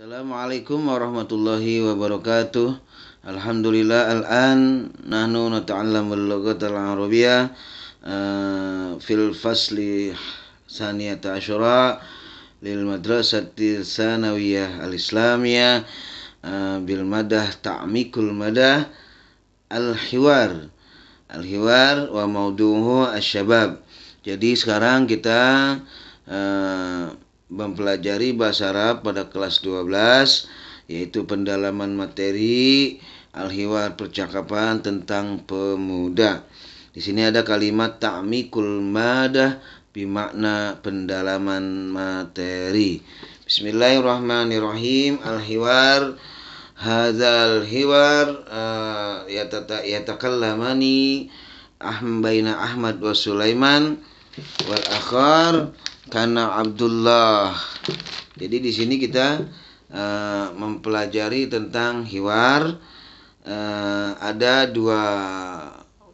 Assalamualaikum warahmatullahi wabarakatuh. Alhamdulillah al-an nahnu nata'allamu al-lughata al-arabiyyah eh, fil fasli saniyata asyura lil madrasati sanawiyah al-islamiyah eh, bil madah ta'mikul madah al-hiwar al-hiwar wa mauduhu asy-syabab. Jadi sekarang kita eh, mempelajari bahasa Arab pada kelas 12 yaitu pendalaman materi al-hiwar percakapan tentang pemuda. Di sini ada kalimat ta'mikul madah bimakna pendalaman materi. Bismillahirrahmanirrahim. Al-hiwar hadzal hiwar uh, yatata ya Ahmad baina Ahmad wa Sulaiman wal akhar karena Abdullah. Jadi di sini kita uh, mempelajari tentang hiwar uh, ada dua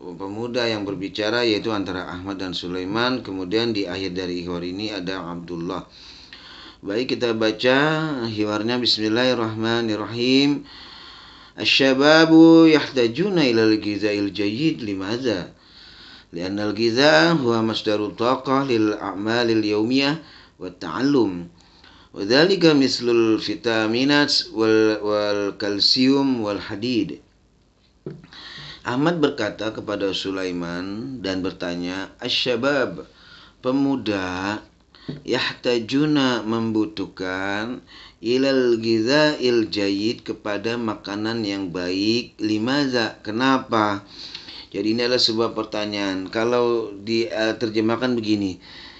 pemuda yang berbicara yaitu antara Ahmad dan Sulaiman kemudian di akhir dari hiwar ini ada Abdullah. Baik kita baca hiwarnya bismillahirrahmanirrahim. Asyababu yahtajuna ilal gizail jayyid limadza? لأن الغذاء هو مصدر الطاقة للأعمال اليومية والتعلم وذلك مثل الفيتامينات والكالسيوم والحديد Ahmad berkata kepada Sulaiman dan bertanya, "Asyabab, pemuda yahtajuna membutuhkan ilal il jayid kepada makanan yang baik. Limaza? Kenapa?" Jadi ini adalah sebuah pertanyaan. Kalau diterjemahkan eh, begini,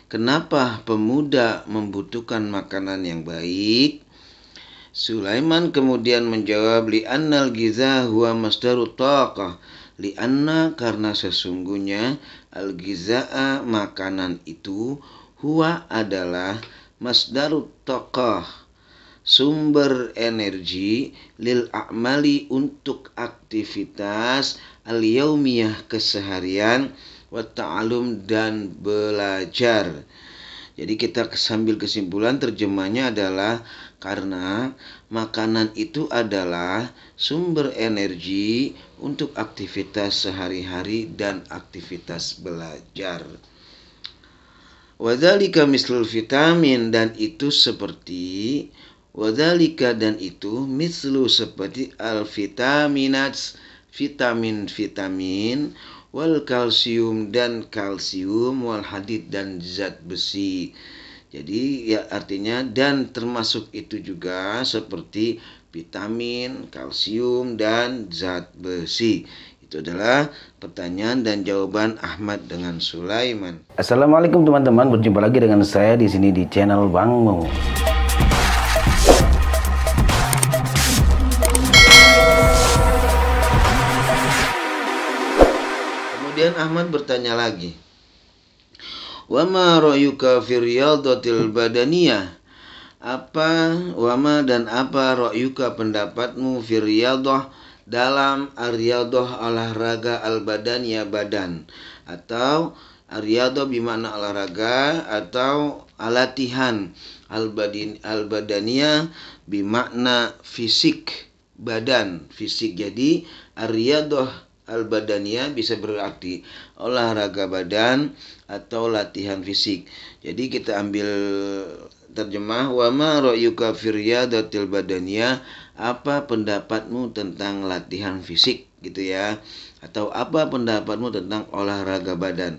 kenapa pemuda membutuhkan makanan yang baik? Sulaiman kemudian menjawab li annal ghizah huwa masdarut taqah li anna karena sesungguhnya al ghizaa makanan itu huwa adalah masdarut taqah sumber energi lil amali untuk aktivitas al-yaumiyah keseharian wa ta'alum dan belajar. Jadi kita sambil kesimpulan terjemahnya adalah karena makanan itu adalah sumber energi untuk aktivitas sehari-hari dan aktivitas belajar. Wadhalika mislul vitamin dan itu seperti wadhalika dan itu mislu seperti al vitaminats vitamin-vitamin wal kalsium dan kalsium wal hadid dan zat besi. Jadi ya artinya dan termasuk itu juga seperti vitamin, kalsium dan zat besi. Itu adalah pertanyaan dan jawaban Ahmad dengan Sulaiman. Assalamualaikum teman-teman, berjumpa lagi dengan saya di sini di channel Bangmu. Kemudian Ahmad bertanya lagi. Wama royuka dotil badaniyah. Apa wama dan apa royuka pendapatmu doh dalam ariyadah olahraga al badaniyah badan atau ariyadah bimana olahraga atau alatihan al badin al badaniyah bimakna fisik badan fisik jadi ariyadoh al badania bisa berarti olahraga badan atau latihan fisik. Jadi kita ambil terjemah wa ma ra'yuka fi riyadatil Apa pendapatmu tentang latihan fisik gitu ya? Atau apa pendapatmu tentang olahraga badan?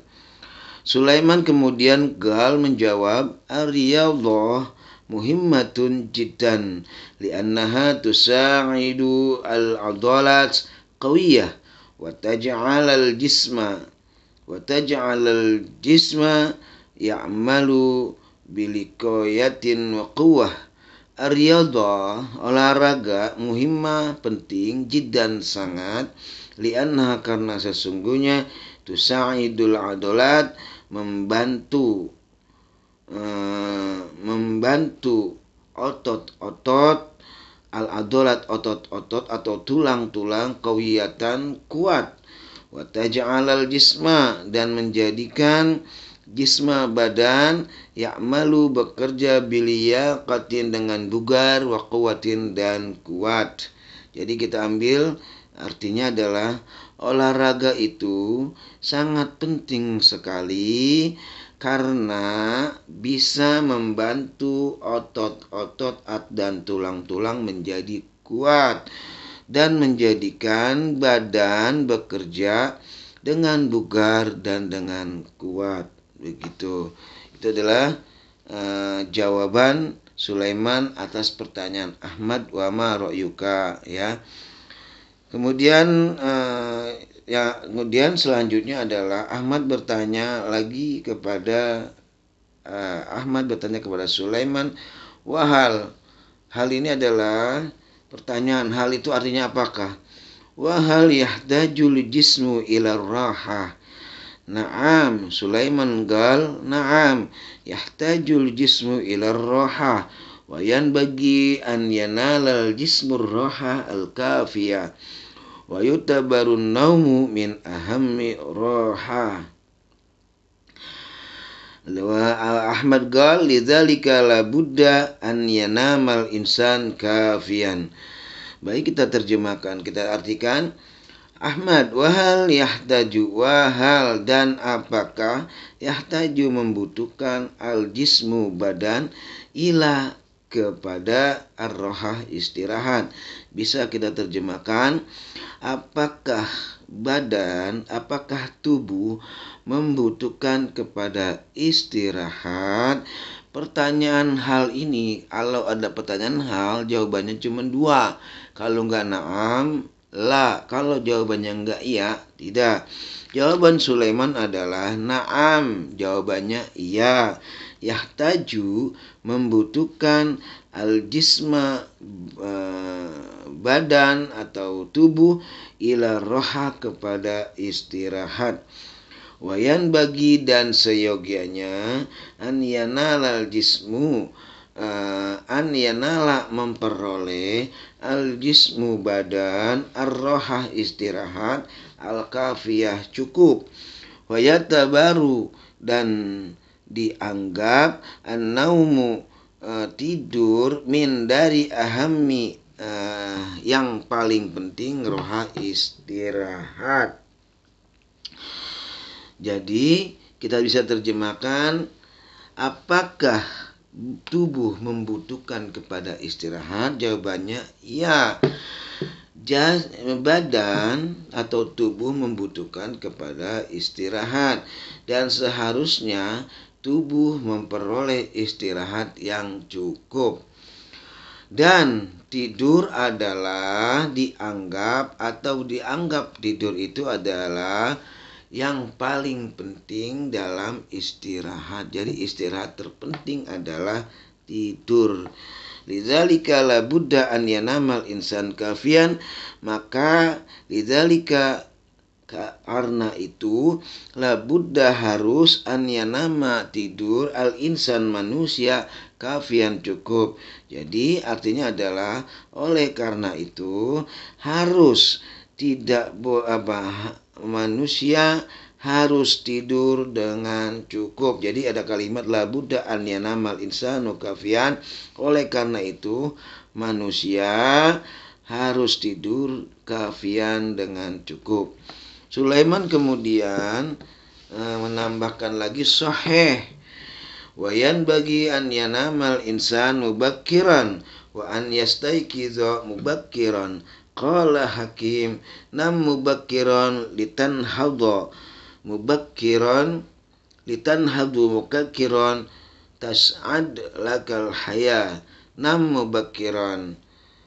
Sulaiman kemudian Gal menjawab, "Ar-riyadhah muhimmatun jiddan li'annaha tusa'idu al-adalat qawiyah." wa taj'alal jisma wa taj'alal jisma ya'malu bilikoyatin wa quwah Ariyadha olahraga muhimma penting jiddan sangat lianha karena sesungguhnya tusaidul adolat membantu uh, membantu otot-otot al-adolat otot-otot atau tulang-tulang kewiyatan kuat wataja alal jisma dan menjadikan jisma badan malu bekerja bilia katin dengan bugar wa dan kuat jadi kita ambil artinya adalah olahraga itu sangat penting sekali karena bisa membantu otot-otot dan tulang-tulang menjadi kuat dan menjadikan badan bekerja dengan bugar dan dengan kuat begitu itu adalah uh, jawaban Sulaiman atas pertanyaan Ahmad Wama Royuka ya kemudian uh, ya kemudian selanjutnya adalah Ahmad bertanya lagi kepada uh, Ahmad bertanya kepada Sulaiman wahal hal ini adalah pertanyaan hal itu artinya apakah wahal yahdajul jismu ila raha Naam Sulaiman gal Naam Yahtajul jismu ila roha Wayan bagi an yanalal jismur roha al-kafiyah wa yutabarun naumu min ahammi roha wa Ahmad gal lidzalika la budda an yanamal insan kafian baik kita terjemahkan kita artikan Ahmad wahal yahtaju wahal dan apakah yahtaju membutuhkan al jismu badan ila kepada arrohah istirahat. Bisa kita terjemahkan, apakah badan, apakah tubuh membutuhkan kepada istirahat? Pertanyaan hal ini, kalau ada pertanyaan hal, jawabannya cuma dua. Kalau nggak naam, la. Kalau jawabannya nggak iya, tidak. Jawaban Sulaiman adalah naam. Jawabannya iya yahtaju membutuhkan al jisma e, badan atau tubuh ila roha kepada istirahat wayan bagi dan seyogianya an al jismu uh, e, an yanala memperoleh al jismu badan arrohah istirahat al kafiyah cukup wayata baru dan dianggap naumu e, tidur min dari ahami e, yang paling penting roha istirahat. Jadi kita bisa terjemahkan apakah tubuh membutuhkan kepada istirahat? Jawabannya ya. Jas, badan atau tubuh membutuhkan kepada istirahat dan seharusnya tubuh memperoleh istirahat yang cukup. Dan tidur adalah dianggap atau dianggap tidur itu adalah yang paling penting dalam istirahat. Jadi istirahat terpenting adalah tidur. Lidzalika la buddha an yanamal insan kafian maka lidzalika karena itu buddha harus anyanama tidur al insan manusia kafian cukup jadi artinya adalah oleh karena itu harus tidak apa manusia harus tidur dengan cukup. Jadi ada kalimat la buddha an al insanu kafian. Oleh karena itu manusia harus tidur kafian dengan cukup. Sulaiman kemudian eh, menambahkan lagi sahih wayan bagi an yanamal insan mubakiran wa an yastaikizo mubakiran qala hakim nam mubakiran litan mubakkiran mubakiran litan hadu tas tas'ad lakal haya nam mubakiran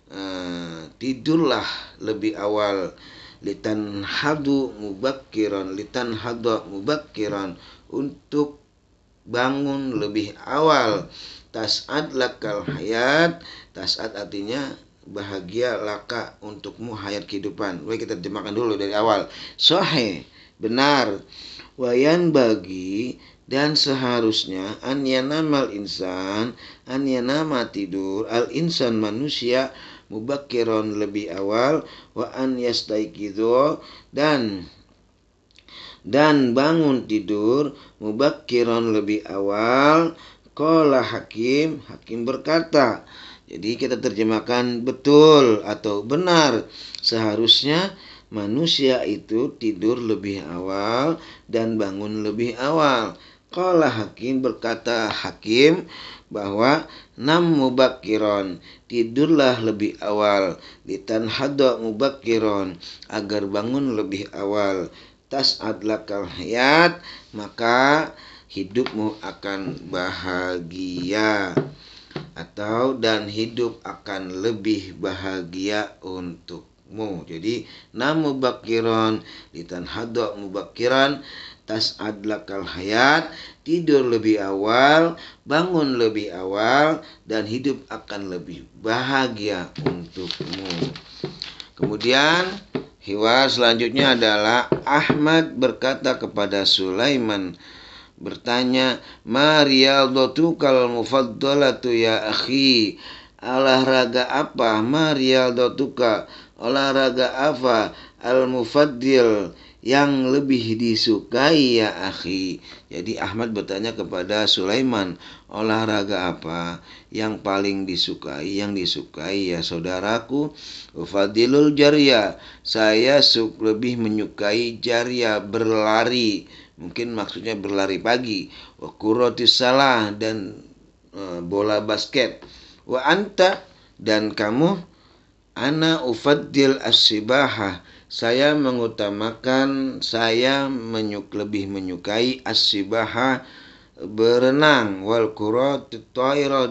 uh, eh, tidurlah lebih awal litan hadu mubakiran litan hadu mubakiran untuk bangun lebih awal tasad lakal hayat tasad artinya bahagia laka untukmu hayat kehidupan Oke kita terjemahkan dulu dari awal sohe benar wayan bagi dan seharusnya an yanamal insan an yanama tidur al insan manusia mubakiron lebih awal wa an yastaikidu dan dan bangun tidur mubakiron lebih awal kola hakim hakim berkata jadi kita terjemahkan betul atau benar seharusnya manusia itu tidur lebih awal dan bangun lebih awal kola hakim berkata hakim bahwa Nam mubakiron tidurlah lebih awal ditan hado mubakiron agar bangun lebih awal tas adlakal hayat maka hidupmu akan bahagia atau dan hidup akan lebih bahagia untukmu. Jadi Nam bakiron litan hado mubakiran tas adlakal hayat, tidur lebih awal, bangun lebih awal, dan hidup akan lebih bahagia untukmu. Kemudian hiwa selanjutnya adalah Ahmad berkata kepada Sulaiman bertanya, kalau riyadatukal mufaddalatu ya akhi?" Olahraga apa? Maria riyadatuka? Olahraga apa? Al-mufaddil yang lebih disukai ya akhi. Jadi Ahmad bertanya kepada Sulaiman, olahraga apa yang paling disukai? Yang disukai ya saudaraku, fadilul jaria. Saya suk lebih menyukai jaria berlari. Mungkin maksudnya berlari pagi, kurotis salah dan e, bola basket. Wa anta dan kamu ana ufaddil as-sibahah saya mengutamakan saya menyuk lebih menyukai asibaha berenang wal kuratil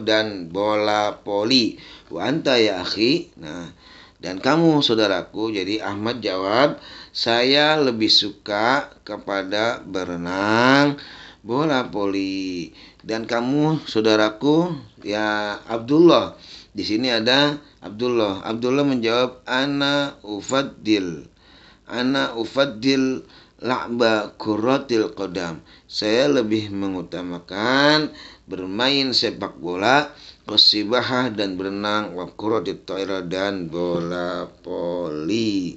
dan bola poli wa ya akhi nah dan kamu saudaraku jadi Ahmad jawab saya lebih suka kepada berenang bola poli dan kamu saudaraku ya Abdullah di sini ada Abdullah Abdullah menjawab ana ufadil ana ufaddil la'ba kuratil kodam saya lebih mengutamakan bermain sepak bola kesibahah dan berenang wa kuratil dan bola poli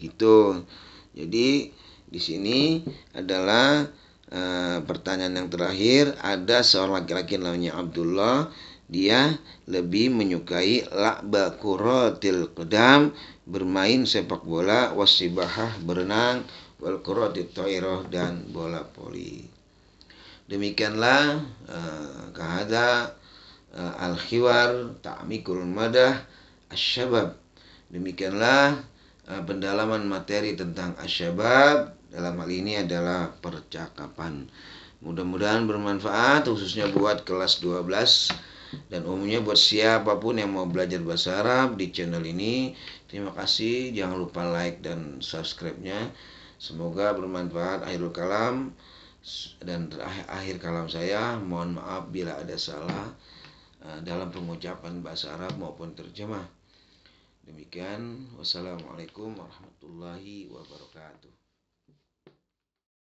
gitu jadi di sini adalah uh, pertanyaan yang terakhir ada seorang laki-laki namanya Abdullah dia lebih menyukai la'bakuratil kedam bermain sepak bola wasibahah berenang wal toiroh dan bola poli demikianlah uh, kahada uh, eh, al khiwar ta'mikul madah asyabab demikianlah uh, pendalaman materi tentang asyabab dalam hal ini adalah percakapan mudah-mudahan bermanfaat khususnya buat kelas 12 dan umumnya buat siapapun yang mau belajar bahasa Arab di channel ini. Terima kasih, jangan lupa like dan subscribe-nya. Semoga bermanfaat. Akhirul kalam dan terakhir akhir kalam saya, mohon maaf bila ada salah eh, dalam pengucapan bahasa Arab maupun terjemah. Demikian, wassalamualaikum warahmatullahi wabarakatuh.